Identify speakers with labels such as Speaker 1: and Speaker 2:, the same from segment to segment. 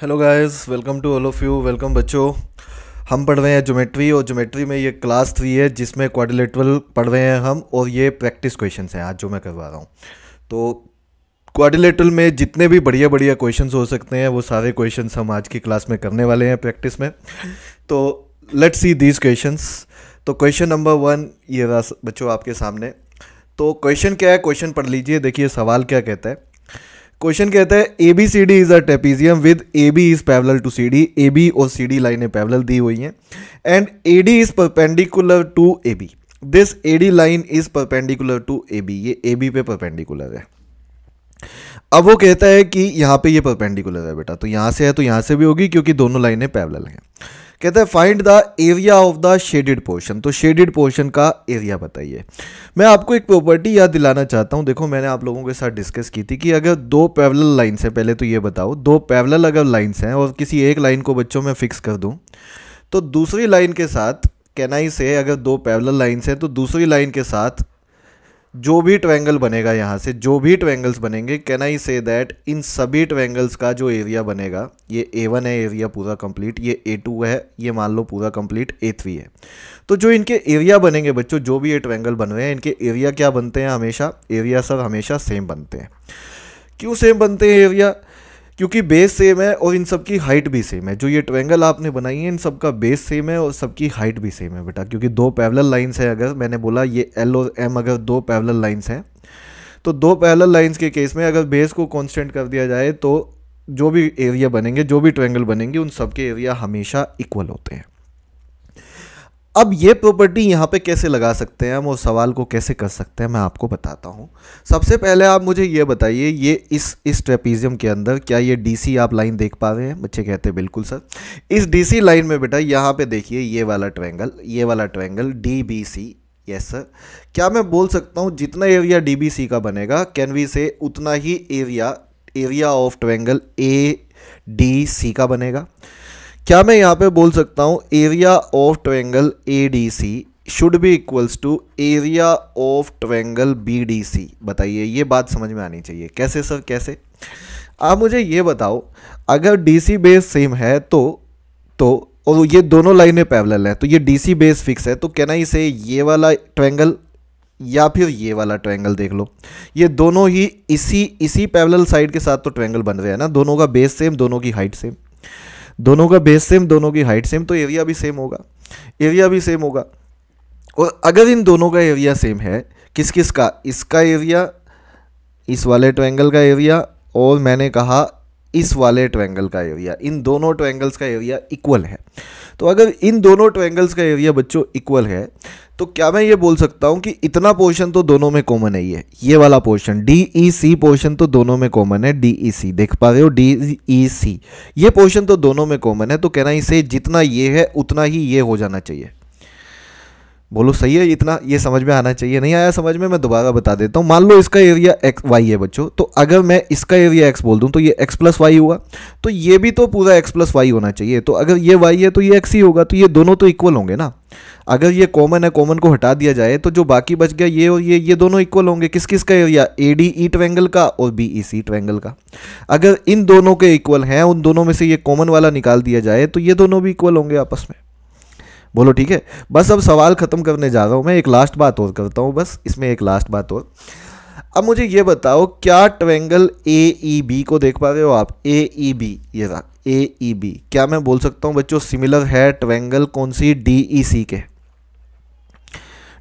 Speaker 1: hello guys welcome to all of you welcome बच्चों हम पढ़ रहे हैं ज्योमेट्री और ज्योमेट्री में ये क्लास थ्री है जिसमें क्वाड्रिलेटरल पढ़ रहे हैं हम और ये प्रैक्टिस क्वेश्चंस हैं आज जो मैं करवा रहा हूँ तो क्वाड्रिलेटरल में जितने भी बढ़िया बढ़िया क्वेश्चंस हो सकते हैं वो सारे क्वेश्चन हम आज की क्लास में करने वाले हैं प्रैक्टिस में तो लेट्स सी दीज क्वेश्चन तो क्वेश्चन नंबर वन ये रहा बच्चों आपके सामने तो क्वेश्चन क्या है क्वेश्चन पढ़ लीजिए देखिए सवाल क्या कहता है क्वेश्चन कहता है A B C D is a trapezium with A B is parallel to C D A B और सी डी लाइने पैरल दी हुई हैं and A D is perpendicular to A B this A D line is perpendicular to A B ये A B पे perpendicular है अब वो कहता है कि यहाँ पे ये परपेंडिकुलर है बेटा तो यहाँ से है तो यहाँ से भी होगी क्योंकि दोनों लाइनें पैरल हैं कहता है find the area of the shaded portion तो शेडेड पोर्शन का एरिया बताइए मैं आपको एक प्रॉपर्टी याद दिलाना चाहता हूँ देखो मैंने आप लोगों के साथ डिस्कस की थी कि अगर दो पैवल लाइन्स हैं पहले तो ये बताओ दो पैवल अगर लाइन्स हैं और किसी एक लाइन को बच्चों में फिक्स कर दूँ तो दूसरी लाइन के साथ कैनाई से अगर दो पैवल लाइन्स हैं तो दूसरी लाइन के साथ जो भी ट्रैंगल बनेगा यहाँ से जो भी ट्रैंगल्स बनेंगे can I say that in सभी ट्रैंगल्स का जो एरिया बनेगा ये ए वन है एरिया पूरा कंप्लीट ये ए टू है ये मान लो पूरा कंप्लीट ए थ्री है तो जो इनके एरिया बनेंगे बच्चों जो भी ये ट्रैंगल बन रहे हैं इनके एरिया क्या बनते हैं हमेशा एरिया सर हमेशा सेम बनते हैं क्यों सेम बनते हैं एरिया क्योंकि बेस सेम है और इन सब की हाइट भी सेम है जो ये ट्रेंगल आपने बनाई है इन सब का बेस सेम है और सबकी हाइट भी सेम है बेटा क्योंकि दो पैवल लाइंस है अगर मैंने बोला ये एल और एम अगर दो पैवल लाइंस हैं तो दो पैवल लाइंस के केस में अगर बेस को कॉन्स्टेंट कर दिया जाए तो जो भी एरिया बनेंगे जो भी ट्रेंगल बनेंगे उन सब के एरिया हमेशा इक्वल होते हैं अब ये प्रॉपर्टी यहाँ पे कैसे लगा सकते हैं हम और सवाल को कैसे कर सकते हैं मैं आपको बताता हूँ सबसे पहले आप मुझे ये बताइए ये इस इस ट्रेपीजियम के अंदर क्या ये डीसी आप लाइन देख पा रहे हैं बच्चे कहते हैं बिल्कुल सर इस डीसी लाइन में बेटा यहाँ पे देखिए ये वाला ट्रैंगल ये वाला triangle D B C yes sir क्या मैं बोल सकता हूँ जितना एरिया डी बी सी का बनेगा कैन वी से उतना ही area area of triangle A D C का बनेगा क्या मैं यहाँ पे बोल सकता हूँ area of triangle A D C should be equals to area of triangle B D C बताइए ये बात समझ में आनी चाहिए कैसे सर कैसे आप मुझे ये बताओ अगर डी सी बेस सेम है तो तो और ये दोनों लाइनें पैरेलल हैं तो ये डी सी बेस फिक्स है तो कहना ही से ये वाला ट्रेंगल या फिर ये वाला ट्रैंगल देख लो ये दोनों ही इसी इसी पैरेलल साइड के साथ तो ट्रेंगल बन रहे हैं ना दोनों का बेस सेम दोनों की हाइट सेम दोनों का बेस सेम दोनों की हाइट सेम तो एरिया भी सेम होगा एरिया भी सेम होगा और अगर इन दोनों का एरिया सेम है किस किस का इसका एरिया इस वाले ट्रायंगल का एरिया और मैंने कहा इस वाले ट्रैंगल का एरिया इन दोनों ट्रैंगल्स का एरिया इक्वल है तो अगर इन दोनों ट्रैंगल्स का एरिया बच्चों इक्वल है तो क्या मैं ये बोल सकता हूँ कि इतना पोर्शन तो दोनों में कॉमन है ये ये वाला portion D E C portion तो दोनों में कॉमन है डी ई सी देख पा रहे हो डी ई सी ये पोर्शन तो दोनों में कॉमन है तो कहना इसे जितना ये है उतना ही ये हो जाना चाहिए बोलो सही है इतना ये समझ में आना चाहिए नहीं आया समझ में मैं दोबारा बता देता हूँ मान लो इसका एरिया एक्स वाई है बच्चों तो अगर मैं इसका एरिया एक्स बोल दूँ तो ये एक्स प्लस वाई हुआ तो ये भी तो पूरा एक्स प्लस वाई होना चाहिए तो अगर ये वाई है तो ये एक्स ही होगा तो ये दोनों तो इक्वल होंगे ना अगर ये कॉमन है कॉमन को हटा दिया जाए तो जो बाकी बच गया ये और ये ये दोनों इक्वल होंगे किस किस का area A D E triangle का और बी ई सी ट्रैंगल का अगर इन दोनों के इक्वल हैं उन दोनों में से ये कॉमन वाला निकाल दिया जाए तो ये दोनों भी इक्वल होंगे आपस में बोलो ठीक है बस अब सवाल ख़त्म करने जा रहा हूँ मैं एक लास्ट बात और करता हूँ बस इसमें एक लास्ट बात और अब मुझे ये बताओ क्या ट्रेंगल ए ई बी को देख पा रहे हो आप ए ई बी ये ए ई बी क्या मैं बोल सकता हूँ बच्चों सिमिलर है ट्रेंगल कौन सी डी ई सी के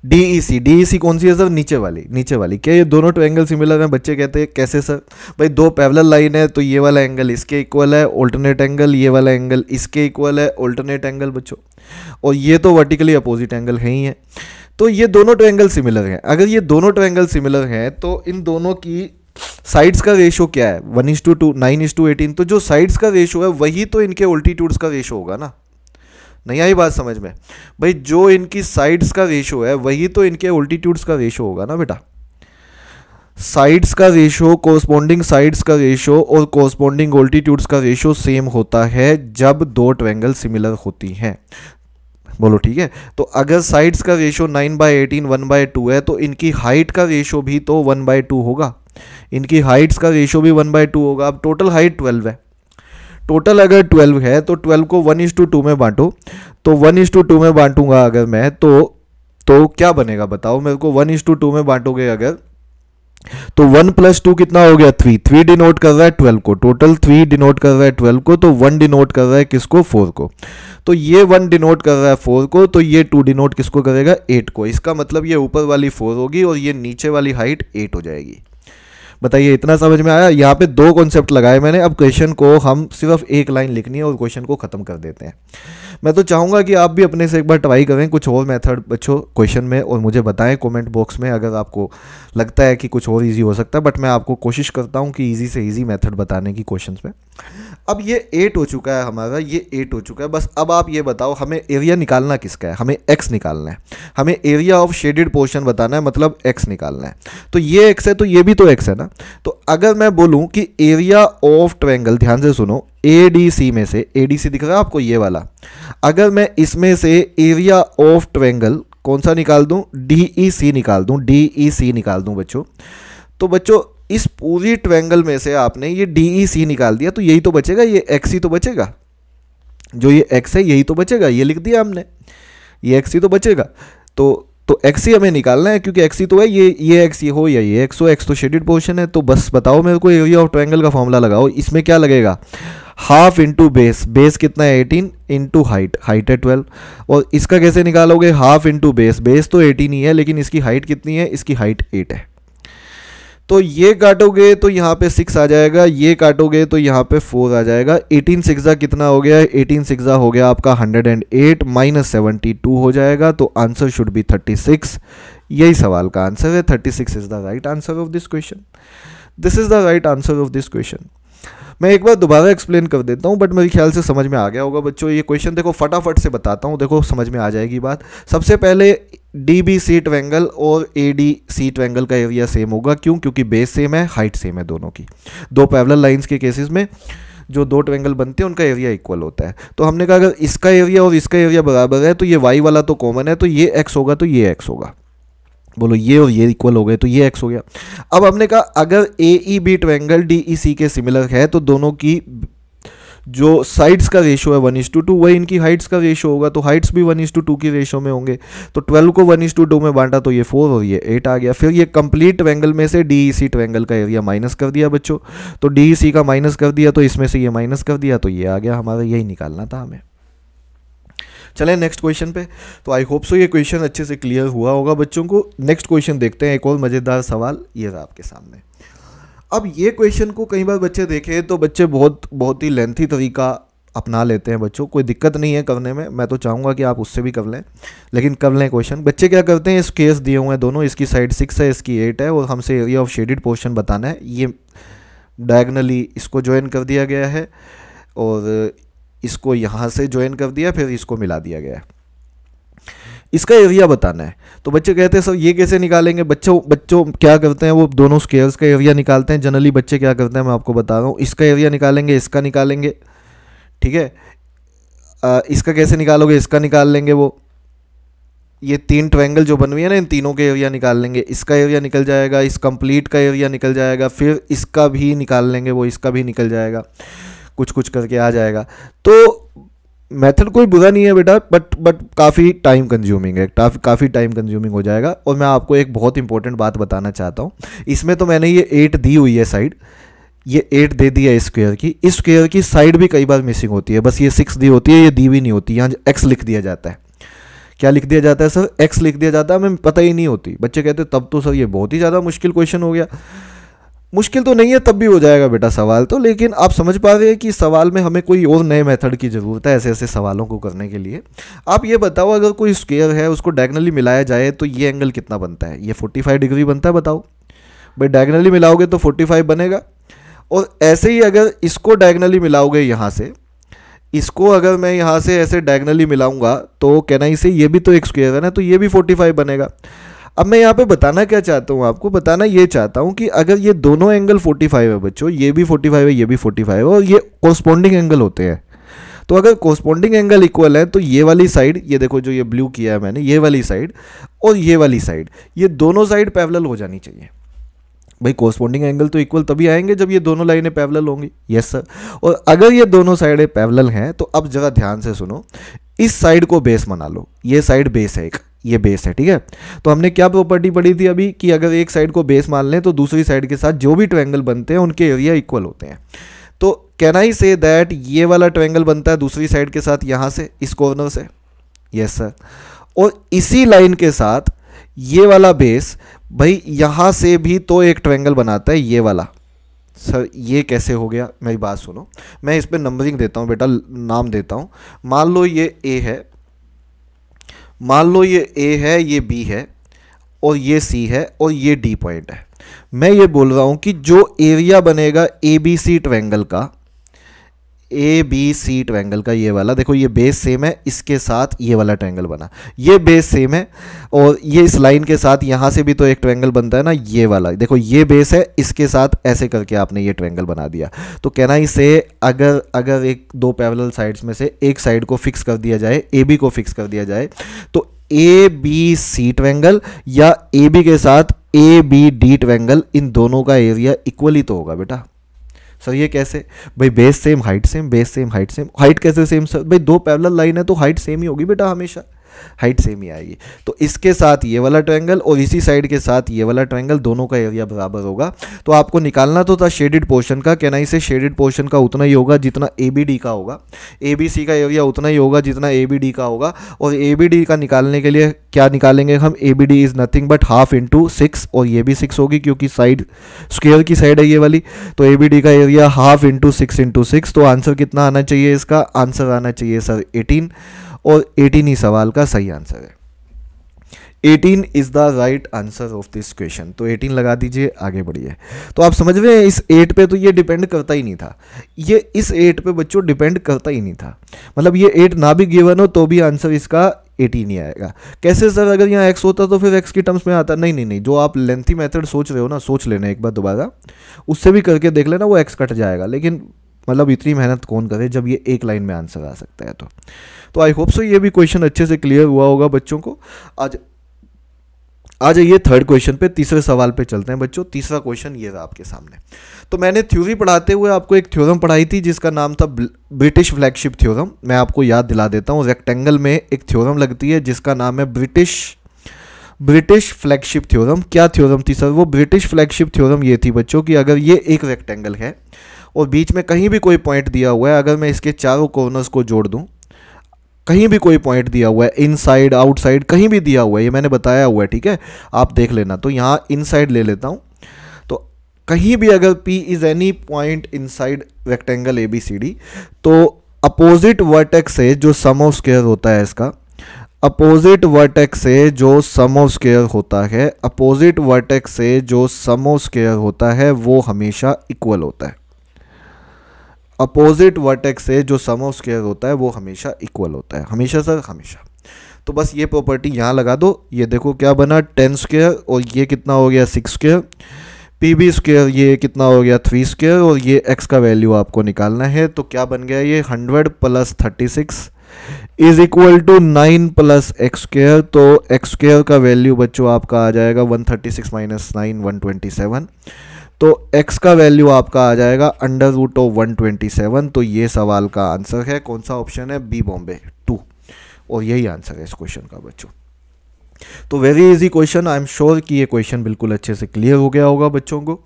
Speaker 1: डीईसी डीईसी e e कौन सी है सर नीचे वाली नीचे वाली क्या ये दोनों ट्रायंगल सिमिलर हैं बच्चे कहते हैं कैसे सर भाई दो पैवल लाइन है तो ये वाला एंगल इसके इक्वल है ऑल्टरनेट एंगल ये वाला एंगल इसके इक्वल है ऑल्टरनेट एंगल बच्चों और ये तो वर्टिकली अपोजिट एंगल है ही है तो ये दोनों ट्रायंगल सिमिलर हैं अगर ये दोनों ट्रायंगल सिमिलर हैं तो इन दोनों की साइड्स का रेशो क्या है one is to two nine is to eighteen तो जो साइड्स का रेशो है वही तो इनके ऑल्टीट्यूड्स का रेशो होगा ना नहीं आई बात समझ में भाई जो इनकी साइड्स का रेशो है वही तो इनके ओल्टीट्यूड्स का रेशो होगा ना बेटा साइड्स का रेशो कोस्पोंडिंग साइड्स का रेशो और कोस्पोंडिंग ओल्टीट्यूड्स का रेशो सेम होता है जब दो ट्रैंगल सिमिलर होती हैं बोलो ठीक है तो अगर साइड्स का ratio nine by eighteen one by two है तो इनकी हाइट का रेशो भी तो वन बाय टू होगा इनकी हाइट्स का रेशो भी वन बाय टू होगा अब टोटल हाइट ट्वेल्व है टोटल अगर ट्वेल्व है तो ट्वेल्व को वन इज टू टू में बांटो तो वन इज टू टू में बांटूंगा अगर मैं तो तो क्या बनेगा बताओ मेरे को वन इज टू टू में बांटोगे अगर तो वन प्लस टू कितना हो गया थ्री थ्री डिनोट कर रहा है ट्वेल्व को टोटल थ्री डिनोट कर रहा है ट्वेल्व को तो वन डिनोट कर रहा है किसको फोर को तो ये वन डिनोट कर रहा है फोर को तो ये टू डिनोट किसको करेगा एट को इसका मतलब ये ऊपर वाली फोर होगी और ये नीचे वाली हाइट एट हो जाएगी बताइए इतना समझ में आया यहाँ पे दो कॉन्सेप्ट लगाए मैंने अब क्वेश्चन को हम सिर्फ एक लाइन लिखनी है और क्वेश्चन को ख़त्म कर देते हैं मैं तो चाहूँगा कि आप भी अपने से एक बार ट्राई करें कुछ और मेथड बच्चो क्वेश्चन में और मुझे बताएं कमेंट बॉक्स में अगर आपको लगता है कि कुछ और इजी हो सकता है बट मैं आपको कोशिश करता हूँ कि इजी से इजी मेथड बताने की क्वेश्चन में अब ये एट हो चुका है हमारा ये एट हो चुका है बस अब आप ये बताओ हमें एरिया निकालना किसका है हमें एक्स निकालना है हमें एरिया ऑफ शेडेड पोर्शन बताना है मतलब एक्स निकालना है तो ये एक्स है तो ये भी तो एक्स है ना ना तो अगर मैं बोलूं कि एरिया ऑफ ट्रायंगल ध्यान से सुनो ए डी सी में से ए डी सी दिख रहा है आपको ये वाला अगर मैं इसमें से एरिया ऑफ ट्रायंगल कौन सा निकाल दूं डी ई सी निकाल दूं डी ई सी निकाल दूं बच्चों तो बच्चों इस पूरी ट्रायंगल में से आपने ये डी ई सी निकाल दिया तो यही तो बचेगा ये एक्स ही तो बचेगा जो ये एक्स है यही तो बचेगा ये लिख दिया हमने ये एक्स ही तो बचेगा तो तो एक्स ही हमें निकालना है क्योंकि एक्स ही तो है ये ये एक्स ये हो या ये एक्स हो एक्स तो शेडिड पोर्शन है तो बस बताओ मेरे को एरिया ऑफ ट्रायंगल का फॉर्मूला लगाओ इसमें क्या लगेगा हाफ इंटू बेस बेस कितना है एटीन इंटू हाइट हाइट है ट्वेल्व और इसका कैसे निकालोगे हाफ इंटू बेस बेस तो एटीन ही है लेकिन इसकी हाइट कितनी है इसकी हाइट एट है तो ये काटोगे तो यहाँ पे सिक्स आ जाएगा ये काटोगे तो यहाँ पे फोर आ जाएगा एटीन सिक्सा कितना हो गया एटीन सिक्सा हो गया आपका hundred and eight minus seventy two हो जाएगा तो answer should be thirty six यही सवाल का आंसर है thirty six is the right answer of this question this is the right answer of this question मैं एक बार दोबारा एक्सप्लेन कर देता हूँ बट मेरे ख्याल से समझ में आ गया होगा बच्चों ये क्वेश्चन देखो फटाफट से बताता हूँ देखो समझ में आ जाएगी बात सबसे पहले डी बी सीट एंगल और ए डी सीट एंगल का एरिया सेम होगा क्यों क्योंकि बेस सेम है हाइट सेम है दोनों की दो पैवलर लाइंस के केसेस में जो दो ट्रैंगल बनते हैं उनका एरिया इक्वल होता है तो हमने कहा अगर इसका एरिया और इसका एरिया बराबर है तो ये वाई वाला तो कॉमन है तो ये एक्स होगा तो ये एक्स होगा बोलो ये और ये इक्वल हो गए तो ये एक्स हो गया अब हमने कहा अगर A E B triangle D E C के सिमिलर है तो दोनों की जो साइड्स का रेशो है वन इज टू टू वही इनकी हाइट्स का रेशो होगा तो हाइट्स भी वन इज टू टू की रेशो में होंगे तो ट्वेल्व को वन इज टू टू में बांटा तो ये फोर और ये एट आ गया फिर ये कंप्लीट ट्रैंगल में से डी ई ट्रैंगल का एरिया माइनस कर दिया बच्चों तो डी e का माइनस कर दिया तो इसमें से ये माइनस कर दिया तो ये आ गया हमारा यही निकालना था हमें चले नेक्स्ट क्वेश्चन पे तो आई होप सो ये क्वेश्चन अच्छे से क्लियर हुआ होगा बच्चों को नेक्स्ट क्वेश्चन देखते हैं एक और मज़ेदार सवाल ये रहा आपके सामने अब ये क्वेश्चन को कई बार बच्चे देखें तो बच्चे बहुत बहुत ही लेंथी तरीका अपना लेते हैं बच्चों कोई दिक्कत नहीं है करने में मैं तो चाहूँगा कि आप उससे भी कर लें लेकिन कर लें क्वेश्चन बच्चे क्या करते हैं इस केस दिए हुए हैं दोनों इसकी साइड सिक्स है इसकी एट है और हमसे एरिया ऑफ शेडिड पोर्शन बताना है ये डायगनली इसको ज्वाइन कर दिया गया है और इसको यहाँ से ज्वाइन कर दिया फिर इसको मिला दिया गया है इसका एरिया बताना है तो बच्चे कहते हैं सर ये कैसे निकालेंगे बच्चों बच्चों क्या करते हैं वो दोनों स्केयर्स का एरिया निकालते हैं जनरली बच्चे क्या करते हैं मैं आपको बता रहा हूँ इसका एरिया निकालेंगे इसका निकालेंगे ठीक है इसका कैसे निकालोगे इसका निकाल लेंगे वो ये तीन ट्रैंगल जो बन हुई है ना इन तीनों के एरिया निकाल लेंगे इसका एरिया निकल जाएगा इस कंप्लीट का एरिया निकल जाएगा फिर इसका भी निकाल लेंगे वो इसका भी निकल जाएगा कुछ कुछ करके आ जाएगा तो मेथड कोई बुरा नहीं है बेटा बट बट काफ़ी टाइम कंज्यूमिंग है काफ़ी काफ़ी टाइम कंज्यूमिंग हो जाएगा और मैं आपको एक बहुत इंपॉर्टेंट बात बताना चाहता हूँ इसमें तो मैंने ये एट दी हुई है साइड ये एट दे दिया है स्क्वेयर की इस स्क्वेयर की साइड भी कई बार मिसिंग होती है बस ये सिक्स दी होती है ये दी भी नहीं होती यहाँ एक्स लिख दिया जाता है क्या लिख दिया जाता है सर एक्स लिख दिया जाता है हमें पता ही नहीं होती बच्चे कहते तब तो सर ये बहुत ही ज़्यादा मुश्किल क्वेश्चन हो गया मुश्किल तो नहीं है तब भी हो जाएगा बेटा सवाल तो लेकिन आप समझ पा रहे हैं कि सवाल में हमें कोई और नए मेथड की ज़रूरत है ऐसे ऐसे सवालों को करने के लिए आप ये बताओ अगर कोई स्केयर है उसको डायगनली मिलाया जाए तो ये एंगल कितना बनता है ये 45 डिग्री बनता है बताओ भाई डायगनली मिलाओगे तो 45 बनेगा और ऐसे ही अगर इसको डायगनली मिलाओगे यहाँ से इसको अगर मैं यहाँ से ऐसे डायगनली मिलाऊंगा तो कहना ही से ये भी तो एक स्केयर है ना तो ये भी फाइव बनेगा अब मैं यहाँ पे बताना क्या चाहता हूँ आपको बताना ये चाहता हूँ कि अगर ये दोनों एंगल 45 है बच्चों ये भी 45 है ये भी 45 है और ये कोस्पोंडिंग एंगल होते हैं तो अगर कोस्पोंडिंग एंगल इक्वल है तो ये वाली साइड ये देखो जो ये ब्लू किया है मैंने ये वाली साइड और ये वाली साइड ये दोनों साइड पैवल हो जानी चाहिए भाई कोस्पोंडिंग एंगल तो इक्वल तभी आएंगे जब ये दोनों लाइनें पैवल होंगी यस सर और अगर ये दोनों साइडें पैवल हैं तो अब जरा ध्यान से सुनो इस साइड को बेस मना लो ये साइड बेस है एक ये बेस है ठीक है तो हमने क्या प्रॉपर्टी पढ़ी थी अभी कि अगर एक साइड को बेस मान लें तो दूसरी साइड के साथ जो भी ट्रैंगल बनते हैं उनके एरिया इक्वल होते हैं तो कैन आई से दैट ये वाला ट्रैंगल बनता है दूसरी साइड के साथ यहाँ से इस कॉर्नर से यस सर और इसी लाइन के साथ ये वाला बेस भाई यहाँ से भी तो एक ट्रैंगल बनाता है ये वाला सर ये कैसे हो गया मेरी बात सुनो मैं इस पर नंबरिंग देता हूँ बेटा नाम देता हूँ मान लो ये ए है मान लो ये ए है ये बी है और ये सी है और ये डी पॉइंट है मैं ये बोल रहा हूँ कि जो एरिया बनेगा ए बी सी ट्रैंगल का ए बी सी ट्रैंगल का ये वाला देखो ये बेस सेम है इसके साथ ये वाला ट्रैंगल बना ये बेस सेम है और ये इस लाइन के साथ यहाँ से भी तो एक ट्रैंगल बनता है ना ये वाला देखो ये बेस है इसके साथ ऐसे करके आपने ये ट्रैंगल बना दिया तो कहना ही से अगर अगर एक दो पैरल साइड्स में से एक साइड को फिक्स कर दिया जाए ए बी को फिक्स कर दिया जाए तो ए बी सी ट्रैंगल या ए बी के साथ ए बी डी ट्रैंगल इन दोनों का एरिया इक्वली तो होगा बेटा सर ये कैसे भाई base same height same base same height same height कैसे सेम सर भाई दो पैरेलल लाइन है तो हाइट सेम ही होगी बेटा हमेशा हाइट सेम ही आएगी तो इसके साथ ये वाला ट्रायंगल और इसी साइड के साथ ये वाला ट्रायंगल दोनों का एरिया बराबर होगा तो आपको निकालना तो था शेडिड पोर्शन का कहना इसे शेडिड पोर्शन का उतना ही होगा जितना ए बी डी का होगा ए बी सी का एरिया उतना ही होगा जितना ए बी डी का होगा और ए बी डी का निकालने के लिए क्या निकालेंगे हम A B D is nothing but half into six और ये भी सिक्स होगी क्योंकि साइड स्क्वेयर की साइड है ये वाली तो ए बी डी का area half into six into six तो आंसर कितना आना चाहिए इसका आंसर आना चाहिए सर एटीन और एटीन ही सवाल का सही आंसर है eighteen is the right answer of this question तो एटीन लगा दीजिए आगे बढ़िए तो आप समझ रहे हैं इस एट पे तो ये डिपेंड करता ही नहीं था ये इस एट पे बच्चों डिपेंड करता ही नहीं था मतलब ये एट ना भी गिवन हो तो भी आंसर इसका 18 ही आएगा कैसे सर अगर यहाँ एक्स होता तो फिर एक्स की टर्म्स में आता नहीं नहीं नहीं जो आप लेंथी मेथड सोच रहे हो ना सोच लेना एक बार दोबारा उससे भी करके देख लेना वो एक्स कट जाएगा लेकिन मतलब इतनी मेहनत कौन करे जब ये एक लाइन में आंसर आ सकता है तो तो आई होप सो ये भी क्वेश्चन अच्छे से क्लियर हुआ होगा बच्चों को आज आज ये थर्ड क्वेश्चन पे तीसरे सवाल पे चलते हैं बच्चों तीसरा क्वेश्चन ये रहा आपके सामने तो मैंने थ्योरी पढ़ाते हुए आपको एक थ्योरम पढ़ाई थी जिसका नाम था ब्रिटिश फ्लैगशिप थ्योरम मैं आपको याद दिला देता हूँ रेक्टेंगल में एक थ्योरम लगती है जिसका नाम है ब्रिटिश ब्रिटिश फ्लैगशिप थ्योरम क्या थ्योरम थी सर वो ब्रिटिश फ्लैगशिप थ्योरम ये थी बच्चों की अगर ये एक रेक्टेंगल है और बीच में कहीं भी कोई पॉइंट दिया हुआ है अगर मैं इसके चारों कॉर्नर्स को जोड़ दूँ कहीं भी कोई पॉइंट दिया हुआ है इन साइड आउटसाइड कहीं भी दिया हुआ है ये मैंने बताया हुआ है ठीक है आप देख लेना तो यहाँ इन साइड ले लेता हूँ तो कहीं भी अगर P is any point inside rectangle A B C D तो अपोजिट वर्टेक्स से जो सम ऑफ स्केयर होता है इसका अपोजिट वर्टेक्स से जो सम ऑफ स्केयर होता है अपोजिट वर्टेक्स से जो सम ऑफ स्केयर होता है वो हमेशा इक्वल होता है अपोजिट वर्टेक्स से जो सम ऑफ स्केयर होता है वो हमेशा इक्वल होता है हमेशा सर हमेशा तो बस ये प्रॉपर्टी यहाँ लगा दो ये देखो क्या बना टेन स्क्वेयर और ये कितना हो गया six square P B square ये कितना हो गया थ्री स्क्वेयर और ये एक्स का वैल्यू आपको निकालना है तो क्या बन गया ये hundred plus thirty six is equal to nine plus x square तो एक्स स्केयर का वैल्यू बच्चों आपका आ जाएगा one thirty six minus nine one twenty seven तो x का वैल्यू आपका आ जाएगा under root of one twenty seven तो ये सवाल का आंसर है कौन सा ऑप्शन है बी बॉम्बे टू और यही आंसर है इस क्वेश्चन का बच्चों तो very easy question I am sure कि ये क्वेश्चन बिल्कुल अच्छे से क्लियर हो गया होगा बच्चों को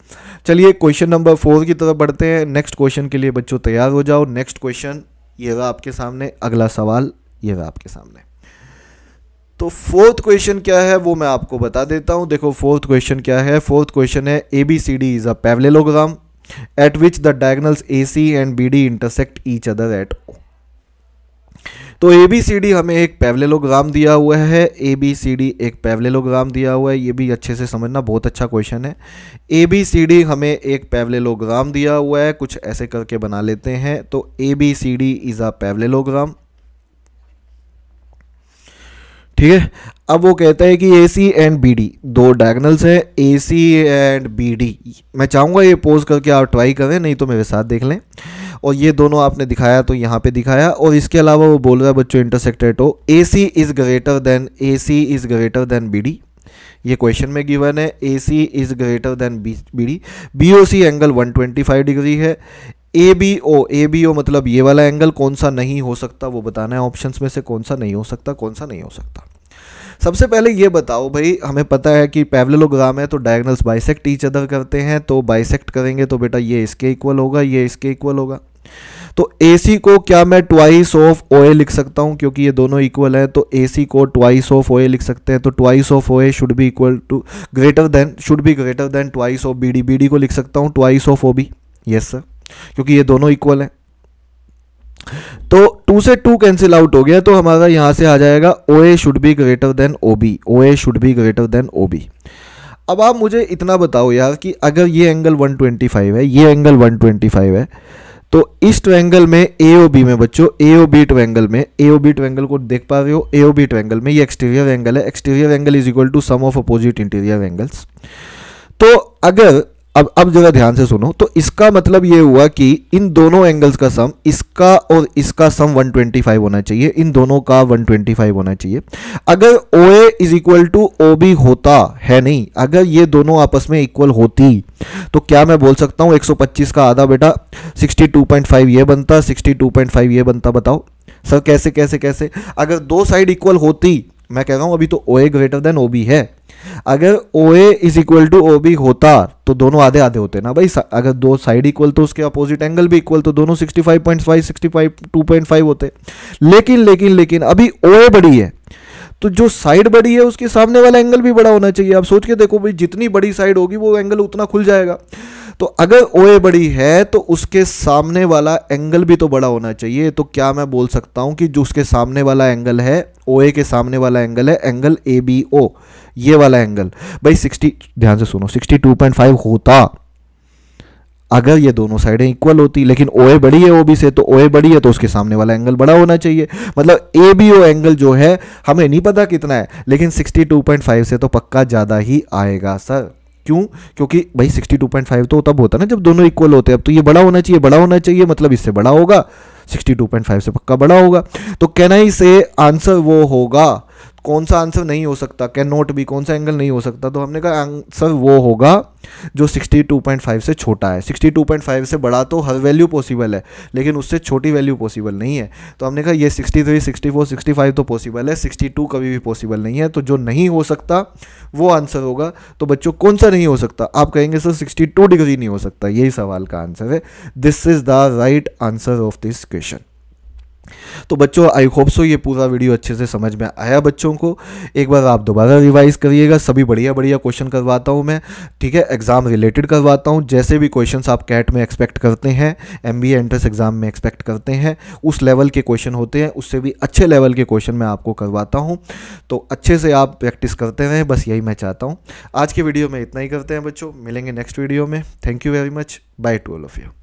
Speaker 1: चलिए क्वेश्चन नंबर फोर की तरफ बढ़ते हैं नेक्स्ट क्वेश्चन के लिए बच्चों तैयार हो जाओ नेक्स्ट क्वेश्चन ये रहा आपके सामने अगला सवाल ये रहा आपके सामने तो फोर्थ क्वेश्चन क्या है वो मैं आपको बता देता हूँ देखो फोर्थ क्वेश्चन क्या है फोर्थ क्वेश्चन है A B C D is a parallelogram at which the diagonals A C and B D intersect each other at O तो ए बी सी डी हमें एक पेवलेलोग्राम दिया हुआ है ए बी सी डी एक पेवलेलोग्राम दिया हुआ है ये भी अच्छे से समझना बहुत अच्छा क्वेश्चन है ए बी सी डी हमें एक पेवलेलोग्राम दिया हुआ है कुछ ऐसे करके बना लेते हैं तो A B C D is a parallelogram ठीक है अब वो कहता है कि A C and B D दो डायगनल्स हैं A C and B D मैं चाहूँगा ये पोज करके आप ट्राई करें नहीं तो मेरे साथ देख लें और ये दोनों आपने दिखाया तो यहाँ पे दिखाया और इसके अलावा वो बोल रहा है बच्चों इंटरसेक्टेड हो A C is greater than A C is greater than B D ये क्वेश्चन में गिवन है A C is greater than B D B O C angle 125 degree है A B O A B O मतलब ये वाला angle कौन सा नहीं हो सकता वो बताना है ऑप्शंस में से कौन सा नहीं हो सकता कौन सा नहीं हो सकता सबसे पहले ये बताओ भाई हमें पता है कि पैवलोग्राम है तो डायगनल्स बाइसेक्ट ईच अदर करते हैं तो बाइसेक्ट करेंगे तो बेटा ये इसके इक्वल होगा ये इसके इक्वल होगा तो ए को क्या मैं ट्वाइस ऑफ ओ लिख सकता हूँ क्योंकि ये दोनों इक्वल हैं तो ए को ट्वाइस ऑफ ओ लिख सकते हैं तो twice of O should be equal to greater than should be greater than twice of B D B D को लिख सकता हूँ twice of O B yes sir क्योंकि ये दोनों इक्वल है तो टू से टू कैंसिल आउट हो गया तो हमारा यहां से आ जाएगा O A should be greater than O B O A should be greater than O B अब आप मुझे इतना बताओ यार कि अगर ये एंगल 125 है ये एंगल 125 है तो इस ट्रैंगल में ए ओ बी में बच्चों ए ओ बी ट्रैंगल में ए ओ बी ट्रैंगल को देख पा रहे हो ए ओ बी ट्रैंगल में ये एक्सटीरियर एंगल है exterior angle is equal to sum of opposite interior angles तो अगर अब अब जरा ध्यान से सुनो तो इसका मतलब ये हुआ कि इन दोनों एंगल्स का सम इसका और इसका सम 125 होना चाहिए इन दोनों का 125 होना चाहिए अगर O A is equal to O B होता है नहीं अगर ये दोनों आपस में इक्वल होती तो क्या मैं बोल सकता हूँ 125 का आधा बेटा 62.5 ये बनता 62.5 ये बनता बताओ सर कैसे कैसे कैसे अगर दो साइड इक्वल होती मैं कह रहा हूँ अभी तो O A greater than O B है अगर O A is equal to O B होता तो दोनों आधे आधे होते ना भाई अगर दो साइड इक्वल तो उसके अपोजिट एंगल भी इक्वल तो दोनों 65.5 65 2.5 होते लेकिन लेकिन लेकिन अभी ओ ए बड़ी है तो जो साइड बड़ी है उसके सामने वाला एंगल भी बड़ा होना चाहिए आप सोच के देखो भाई जितनी बड़ी साइड होगी वो एंगल उतना खुल जाएगा तो अगर ओ बड़ी है तो उसके सामने वाला एंगल भी तो बड़ा होना चाहिए तो क्या मैं बोल सकता हूँ कि जो उसके सामने वाला एंगल है ओ के सामने वाला एंगल है एंगल ए बी ओ ये वाला एंगल भाई सिक्सटी ध्यान से सुनो सिक्सटी टू पॉइंट फाइव होता अगर ये दोनों साइडें इक्वल होती लेकिन ओ ए बड़ी है ओ बी से तो ओ ए बड़ी है तो उसके सामने वाला एंगल बड़ा होना चाहिए मतलब ए बी ओ एंगल जो है हमें नहीं पता कितना है लेकिन 62.5 से तो पक्का ज़्यादा ही आएगा सर क्यों क्योंकि भाई 62.5 तो तब होता ना जब दोनों इक्वल होते हैं अब तो ये बड़ा होना चाहिए बड़ा होना चाहिए मतलब इससे बड़ा होगा सिक्सटी से पक्का बड़ा होगा तो कहना ही से आंसर वो होगा कौन सा आंसर नहीं हो सकता कैन नॉट बी कौन सा एंगल नहीं हो सकता तो हमने कहा आंसर वो होगा जो 62.5 से छोटा है 62.5 से बड़ा तो हर वैल्यू पॉसिबल है लेकिन उससे छोटी वैल्यू पॉसिबल नहीं है तो हमने कहा ये 63, 64, 65 तो पॉसिबल है 62 कभी भी पॉसिबल नहीं है तो जो नहीं हो सकता वो आंसर होगा तो बच्चों कौन सा नहीं हो सकता आप कहेंगे सर सिक्सटी डिग्री नहीं हो सकता यही सवाल का आंसर है this is the right answer of this question तो बच्चों आई होप सो ये पूरा वीडियो अच्छे से समझ में आया बच्चों को एक बार आप दोबारा रिवाइज करिएगा सभी बढ़िया बढ़िया क्वेश्चन करवाता हूँ मैं ठीक है एग्ज़ाम रिलेटेड करवाता हूँ जैसे भी क्वेश्चंस आप कैट में एक्सपेक्ट करते हैं एम बी एंट्रेंस एग्ज़ाम में एक्सपेक्ट करते हैं उस लेवल के क्वेश्चन होते हैं उससे भी अच्छे लेवल के क्वेश्चन मैं आपको करवाता हूँ तो अच्छे से आप प्रैक्टिस करते रहें बस यही मैं चाहता हूँ आज के वीडियो में इतना ही करते हैं बच्चों मिलेंगे नेक्स्ट वीडियो में thank you very much bye to all of you